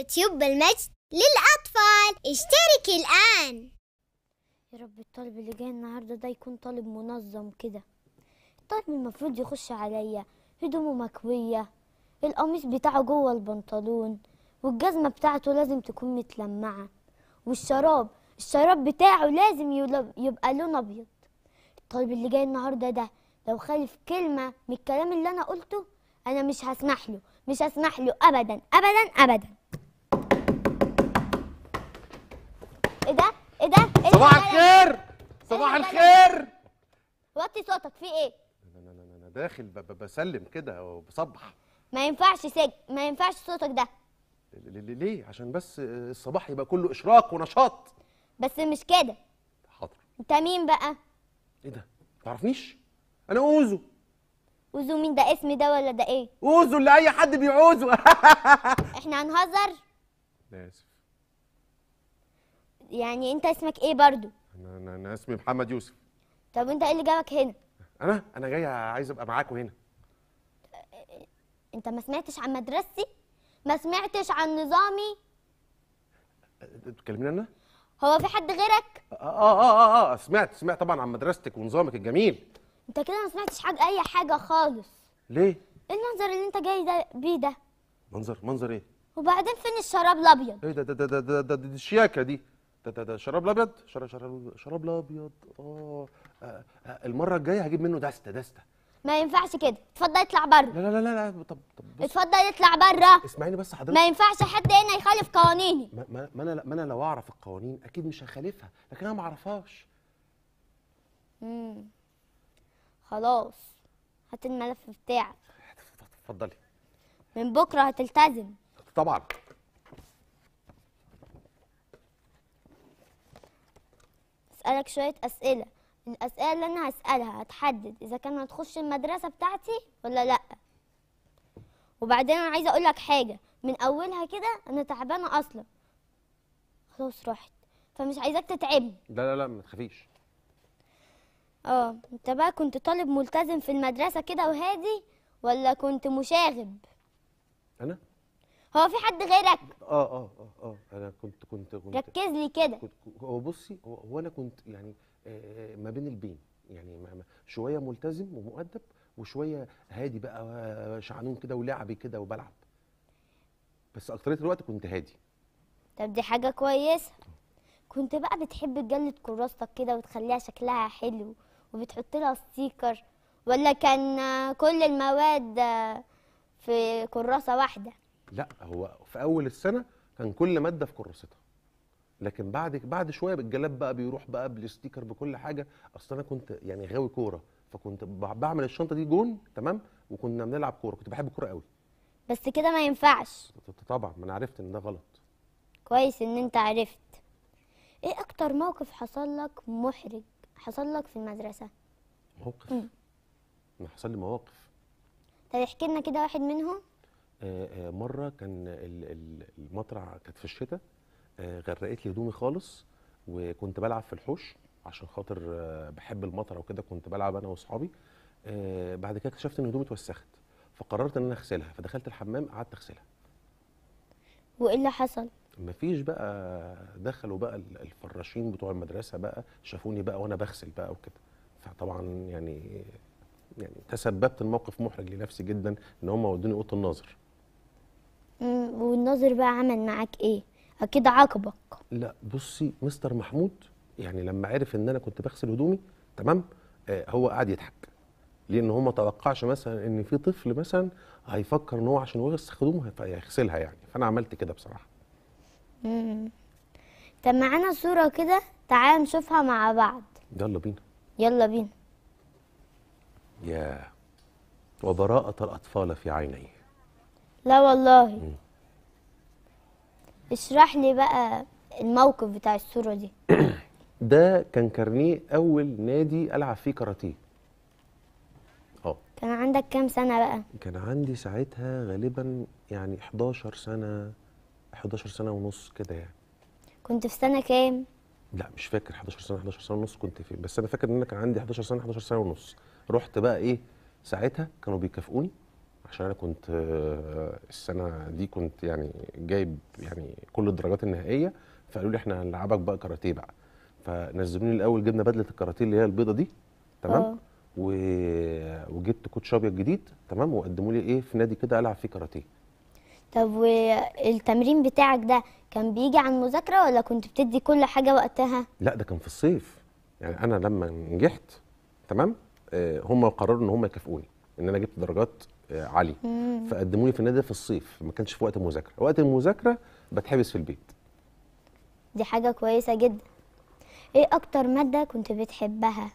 يوتيوب بالمجد للأطفال اشترك الآن يا رب الطالب اللي جاي النهارده ده يكون طالب منظم كده الطالب المفروض يخش عليا هدومه مكوية القميص بتاعه جوه البنطلون والجزمة بتاعته لازم تكون متلمعة والشراب الشراب بتاعه لازم يبقى لون أبيض الطالب اللي جاي النهارده ده لو خالف كلمة من الكلام اللي أنا قلته أنا مش هسمح له مش هسمح له أبدا أبدا أبدا صباح الخير صباح أيوة، الخير وطي صوتك في ايه انا انا انا داخل بسلم كده وبصبح ما ينفعش سج ما ينفعش صوتك ده ليه عشان بس الصباح يبقى كله اشراق ونشاط بس مش كده حاضر انت مين بقى ايه ده تعرفنيش انا اوزو اوزو مين ده اسم ده ولا ده ايه اوزو اللي اي حد بيعوزه احنا هنهزر لا اسف يعني انت اسمك ايه برضو انا انا, أنا اسمي محمد يوسف طب انت ايه اللي جابك هنا انا انا جاي عايز ابقى معاكم هنا انت ما سمعتش عن مدرستي ما سمعتش عن نظامي بتكلميني انا هو في حد غيرك آه،, آه, اه اه اه سمعت سمعت طبعا عن مدرستك ونظامك الجميل انت كده ما سمعتش حاجه اي حاجه خالص ليه ايه المنظر اللي انت جاي ده بيه ده منظر منظر ايه وبعدين فين الشراب الابيض ايه ده ده ده ده ده, ده, ده, ده الشياكه دي ده ده ده شراب الابيض شراب شراب شراب الابيض آه،, آه،, اه المره الجايه هجيب منه دستة دستة ما ينفعش كده اتفضل اطلع بره لا لا لا لا طب طب بص اتفضل اطلع بره اسمعيني بس حضرتك ما ينفعش حد هنا يخالف قوانيني ما, ما, ما انا ما انا لو اعرف القوانين اكيد مش هخالفها لكن انا ما اعرفهاش مم. خلاص هات الملف بتاعك اتفضلي من بكره هتلتزم طبعا هسألك شوية أسئلة الأسئلة اللي أنا هسألها هتحدد إذا كان هتخش المدرسة بتاعتي ولا لأ وبعدين أنا عايزة أقولك حاجة من أولها كده أنا تعبانة أصلا خلاص رحت فمش عايزاك تتعبني لا لا لا ما تخافيش اه انت بقى كنت طالب ملتزم في المدرسة كده وهادي ولا كنت مشاغب أنا؟ هو في حد غيرك اه اه اه اه انا كنت كنت كنت ركز لي كده هو بصي هو انا كنت يعني آه، آه، ما بين البين يعني ما شويه ملتزم ومؤدب وشويه هادي بقى شعنون كده ولعبي كده وبلعب بس اكتريه الوقت كنت هادي طب دي حاجه كويسه كنت بقى بتحب تجلد كراستك كده وتخليها شكلها حلو وبتحط لها ستيكر ولا كان كل المواد في كراسه واحده لا هو في اول السنه كان كل ماده في كراستها لكن بعد بعد شويه بالجلاب بقى بيروح بقى بالستيكر بكل حاجه اصل انا كنت يعني غاوي كوره فكنت بعمل الشنطه دي جون تمام وكنا بنلعب كوره كنت بحب الكوره قوي بس كده ما ينفعش طبعا ما انا عرفت ان ده غلط كويس ان انت عرفت ايه اكتر موقف حصل لك محرج حصل لك في المدرسه موقف ما حصل لي مواقف طب احكي لنا كده واحد منهم آه، آه، مره كان المطرح كانت في الشتاء آه، غرقت لي هدومي خالص وكنت بلعب في الحوش عشان خاطر بحب المطره وكده كنت بلعب انا واصحابي بعد كده اكتشفت ان هدومي اتوسخت فقررت ان انا اغسلها فدخلت الحمام قعدت اغسلها وايه اللي حصل مفيش بقى دخلوا بقى الفراشين بتوع المدرسه بقى شافوني بقى وانا بغسل بقى وكده فطبعا يعني يعني تسببت الموقف محرج لنفسي جدا ان هم ودوني اوضه الناظر والناظر بقى عمل معاك ايه اكيد عاقبك لا بصي مستر محمود يعني لما عرف ان انا كنت بغسل هدومي تمام آه هو قعد يضحك لان هو ما توقعش مثلا ان في طفل مثلا هيفكر ان هو عشان يغسل هدومه هيغسلها يعني فانا عملت كده بصراحه امم طب معانا صوره كده تعال نشوفها مع بعض يلا بينا يلا بينا يا وبراءة الأطفال في عينيه لا والله اشرح لي بقى الموقف بتاع الصورة دي ده كان كارنيه أول نادي ألعب فيه كاراتيه اه كان عندك كام سنة بقى؟ كان عندي ساعتها غالبا يعني 11 سنة 11 سنة ونص كده يعني كنت في سنة كام؟ لا مش فاكر 11 سنة 11 سنة ونص كنت فين بس أنا فاكر إن أنا كان عندي 11 سنة 11 سنة ونص رحت بقى إيه ساعتها كانوا بيكافئوني عشان انا كنت آه، السنه دي كنت يعني جايب يعني كل الدرجات النهائيه فقالوا لي احنا هنلعبك بقى كاراتيه بقى فنزلوني الاول جبنا بدله الكاراتيه اللي هي البيضه دي تمام آه. و... وجبت كوتش ابيض جديد تمام وقدموا لي ايه في نادي كده العب فيه كاراتيه طب والتمرين بتاعك ده كان بيجي عن مذاكره ولا كنت بتدي كل حاجه وقتها لا ده كان في الصيف يعني انا لما نجحت تمام آه، هم قرروا ان هم يكافئوني ان انا جبت درجات فقدموا آه، فقدموني في النادي في الصيف ما كانش في وقت المذاكره وقت المذاكره بتحبس في البيت دي حاجه كويسه جدا ايه اكتر ماده كنت بتحبها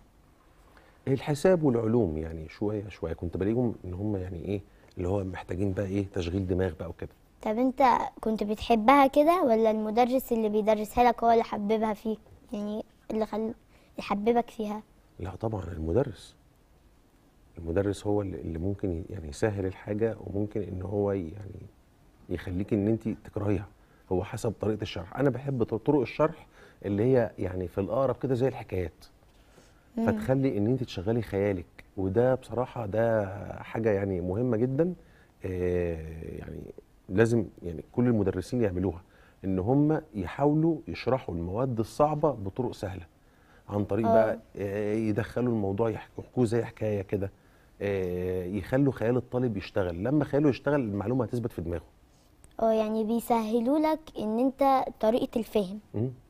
الحساب والعلوم يعني شويه شويه كنت بلاقيهم ان هم يعني ايه اللي هو محتاجين بقى ايه تشغيل دماغ بقى وكده طب انت كنت بتحبها كده ولا المدرس اللي بيدرسها لك هو اللي حببها فيك يعني اللي خل اللي حببك فيها لا طبعا المدرس المدرس هو اللي ممكن يعني يسهل الحاجه وممكن ان هو يعني يخليك ان انت تكرهيها هو حسب طريقه الشرح انا بحب طرق الشرح اللي هي يعني في الاقرب كده زي الحكايات فتخلي ان انت تشغلي خيالك وده بصراحه ده حاجه يعني مهمه جدا آه، يعني لازم يعني كل المدرسين يعملوها ان هم يحاولوا يشرحوا المواد الصعبه بطرق سهله عن طريق أوه. بقى آه، يدخلوا الموضوع يحكوه زي حكايه كده آه، يخلوا خيال الطالب يشتغل لما خياله يشتغل المعلومه هتثبت في دماغه اه يعني بيسهلوا لك ان انت طريقه الفهم